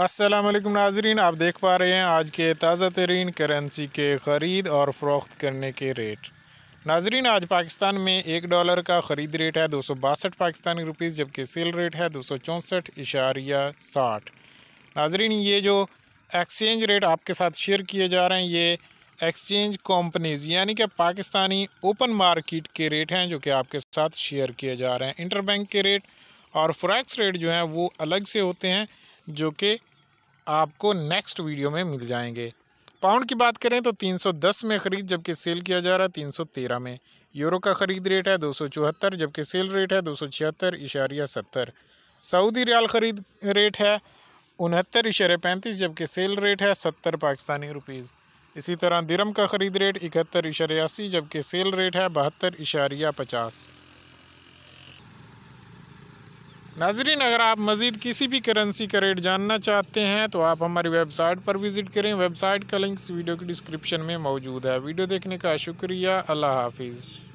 असलम नाजरीन आप देख पा रहे हैं आज के ताज़ा तरीन करेंसी के ख़रीद और फ़रोख्त करने के रेट नाजरीन आज पाकिस्तान में एक डॉलर का ख़रीद रेट है दो सौ बासठ पाकिस्तानी रुपीज़ जबकि सेल रेट है दो सौ चौंसठ इशारिया साठ नाजरीन ये जो एक्सचेंज रेट आपके साथ शेयर किए जा रहे हैं ये एक्सचेंज कंपनीज यानी कि पाकिस्तानी ओपन मार्केट के रेट हैं जो कि आपके साथ शेयर किए जा रहे हैं इंटरबैंक के रेट और फ्रैक्स रेट जो हैं वो अलग से होते हैं जो कि आपको नेक्स्ट वीडियो में मिल जाएंगे पाउंड की बात करें तो 310 में ख़रीद जबकि सेल किया जा रहा है 313 में यूरो का ख़रीद रेट है दो जबकि सेल रेट है दो इशारिया सत्तर सऊदी रियाल ख़रीद रेट है उनहत्तर इशारे पैंतीस जबकि सेल रेट है सत्तर पाकिस्तानी रुपीज़ इसी तरह दिरम का ख़रीद रेट इकहत्तर इशारे अस्सी जबकि सेल रेट है बहत्तर इशारिया पचास नाजरीन अगर आप मज़ीद किसी भी करेंसी का रेट जानना चाहते हैं तो आप हमारी वेबसाइट पर विज़िट करें वेबसाइट का लिंक्स वीडियो के डिस्क्रिप्शन में मौजूद है वीडियो देखने का शुक्रिया अल्लाह हाफिज़